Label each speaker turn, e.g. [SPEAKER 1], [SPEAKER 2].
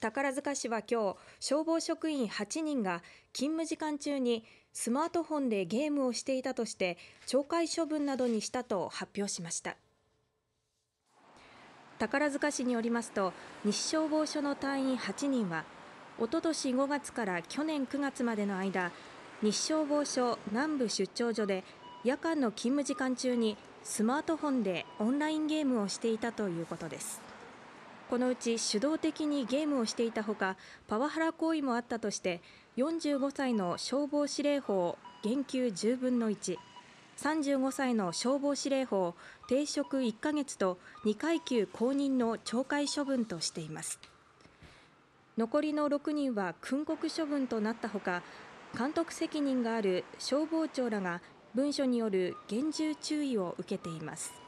[SPEAKER 1] 宝塚市は今日、消防職員8人が勤務時間中にスマートフォンでゲームをしていたとして懲戒処分などにしたと発表しました。宝塚市によりますと、西消防署の隊員8人は、おととし5月から去年9月までの間、西消防署南部出張所で夜間の勤務時間中にスマートフォンでオンラインゲームをしていたということです。このうち主導的にゲームをしていたほかパワハラ行為もあったとして45歳の消防司令法減給10分の1 35歳の消防司令法停職1ヶ月と2階級公認の懲戒処分としています残りの6人は訓告処分となったほか監督責任がある消防庁らが文書による厳重注意を受けています。